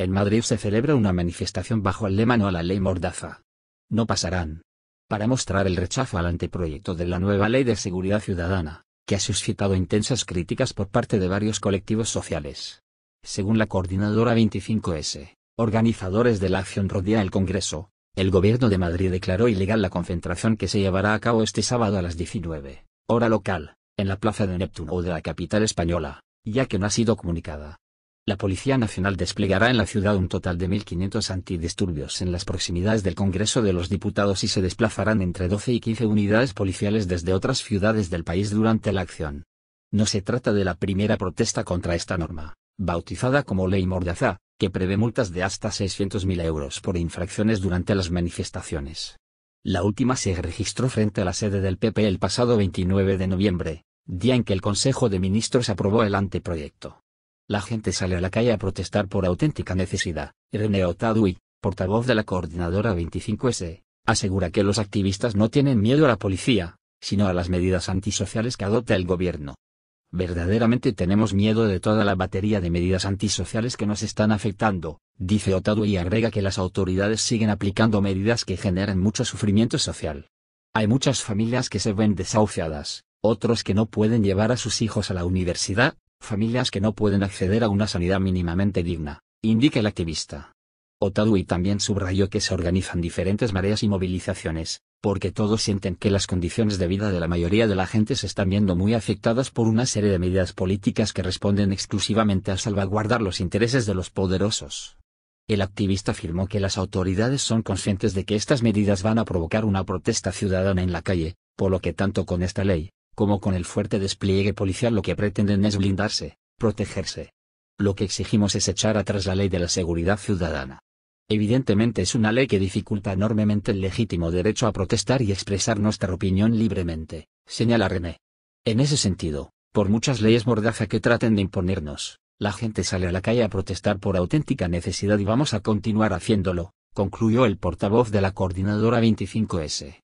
En Madrid se celebra una manifestación bajo el lema No a la ley Mordaza. No pasarán. Para mostrar el rechazo al anteproyecto de la nueva ley de seguridad ciudadana, que ha suscitado intensas críticas por parte de varios colectivos sociales. Según la coordinadora 25S, organizadores de la acción rodea el Congreso, el Gobierno de Madrid declaró ilegal la concentración que se llevará a cabo este sábado a las 19, hora local, en la Plaza de Neptuno de la capital española, ya que no ha sido comunicada. La Policía Nacional desplegará en la ciudad un total de 1.500 antidisturbios en las proximidades del Congreso de los Diputados y se desplazarán entre 12 y 15 unidades policiales desde otras ciudades del país durante la acción. No se trata de la primera protesta contra esta norma, bautizada como Ley Mordaza, que prevé multas de hasta 600.000 euros por infracciones durante las manifestaciones. La última se registró frente a la sede del PP el pasado 29 de noviembre, día en que el Consejo de Ministros aprobó el anteproyecto. La gente sale a la calle a protestar por auténtica necesidad. René Otadui, portavoz de la coordinadora 25S, asegura que los activistas no tienen miedo a la policía, sino a las medidas antisociales que adopta el gobierno. Verdaderamente tenemos miedo de toda la batería de medidas antisociales que nos están afectando, dice Otaduy y agrega que las autoridades siguen aplicando medidas que generan mucho sufrimiento social. Hay muchas familias que se ven desahuciadas, otros que no pueden llevar a sus hijos a la universidad, Familias que no pueden acceder a una sanidad mínimamente digna, indica el activista. Otadui también subrayó que se organizan diferentes mareas y movilizaciones, porque todos sienten que las condiciones de vida de la mayoría de la gente se están viendo muy afectadas por una serie de medidas políticas que responden exclusivamente a salvaguardar los intereses de los poderosos. El activista afirmó que las autoridades son conscientes de que estas medidas van a provocar una protesta ciudadana en la calle, por lo que tanto con esta ley, como con el fuerte despliegue policial lo que pretenden es blindarse, protegerse. Lo que exigimos es echar atrás la ley de la seguridad ciudadana. Evidentemente es una ley que dificulta enormemente el legítimo derecho a protestar y expresar nuestra opinión libremente, señala René. En ese sentido, por muchas leyes mordaza que traten de imponernos, la gente sale a la calle a protestar por auténtica necesidad y vamos a continuar haciéndolo, concluyó el portavoz de la coordinadora 25S.